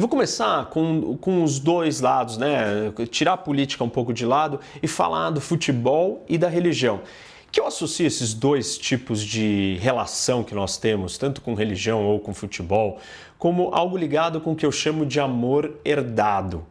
Eu vou começar com, com os dois lados, né? Tirar a política um pouco de lado e falar do futebol e da religião. Que eu associo esses dois tipos de relação que nós temos, tanto com religião ou com futebol, como algo ligado com o que eu chamo de amor herdado.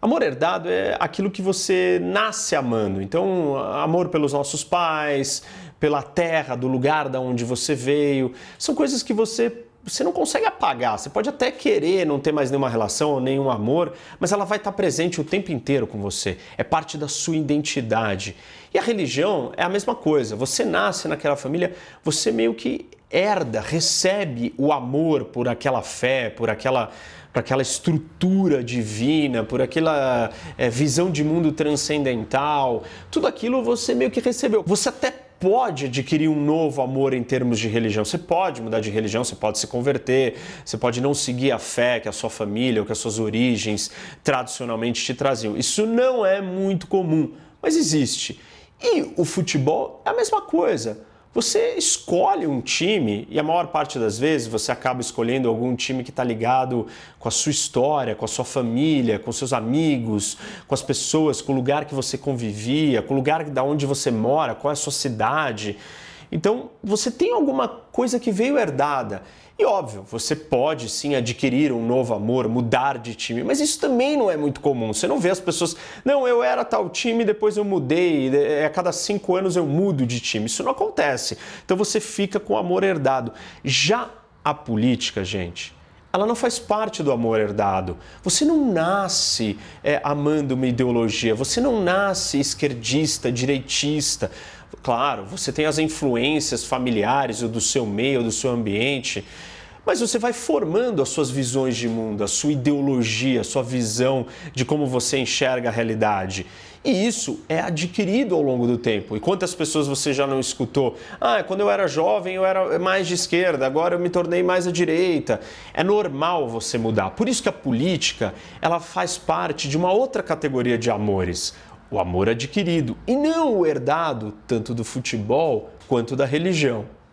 Amor herdado é aquilo que você nasce amando. Então, amor pelos nossos pais, pela terra, do lugar da onde você veio, são coisas que você você não consegue apagar. Você pode até querer não ter mais nenhuma relação, nenhum amor, mas ela vai estar tá presente o tempo inteiro com você. É parte da sua identidade. E a religião é a mesma coisa. Você nasce naquela família, você meio que herda, recebe o amor por aquela fé, por aquela, por aquela estrutura divina, por aquela é, visão de mundo transcendental. Tudo aquilo você meio que recebeu. Você até pode adquirir um novo amor em termos de religião. Você pode mudar de religião, você pode se converter, você pode não seguir a fé que a sua família ou que as suas origens tradicionalmente te traziam. Isso não é muito comum, mas existe. E o futebol é a mesma coisa. Você escolhe um time e a maior parte das vezes você acaba escolhendo algum time que está ligado com a sua história, com a sua família, com seus amigos, com as pessoas, com o lugar que você convivia, com o lugar da onde você mora, qual é a sua cidade. Então, você tem alguma coisa que veio herdada. E óbvio, você pode sim adquirir um novo amor, mudar de time, mas isso também não é muito comum. Você não vê as pessoas, não, eu era tal time, depois eu mudei, é, a cada cinco anos eu mudo de time. Isso não acontece. Então você fica com o amor herdado. Já a política, gente, ela não faz parte do amor herdado. Você não nasce é, amando uma ideologia, você não nasce esquerdista, direitista. Claro, você tem as influências familiares ou do seu meio, ou do seu ambiente, mas você vai formando as suas visões de mundo, a sua ideologia, a sua visão de como você enxerga a realidade. E isso é adquirido ao longo do tempo. E quantas pessoas você já não escutou? Ah, quando eu era jovem eu era mais de esquerda, agora eu me tornei mais à direita. É normal você mudar. Por isso que a política, ela faz parte de uma outra categoria de amores o amor adquirido e não o herdado tanto do futebol quanto da religião.